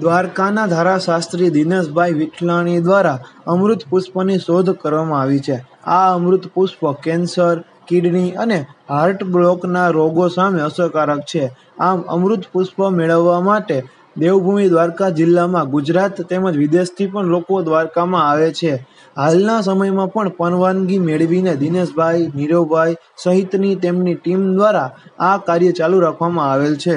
દ્વારકાના ધારાશાસ્ત્રી દિનેશભાઈ વિઠલાણી દ્વારા અમૃત પુષ્પની શોધ કરવામાં આવી છે આ અમૃત પુષ્પ કેન્સર કિડની અને હાર્ટ બ્લોકના રોગો સામે અસરકારક છે આમ અમૃત પુષ્પ મેળવવા માટે દેવભૂમિ દ્વારકા જિલ્લામાં ગુજરાત તેમજ વિદેશથી પણ લોકો દ્વારકામાં આવે છે હાલના સમયમાં પણ પરવાનગી મેળવીને દિનેશભાઈ નીરવભાઈ સહિતની તેમની ટીમ દ્વારા આ કાર્ય ચાલુ રાખવામાં આવેલ છે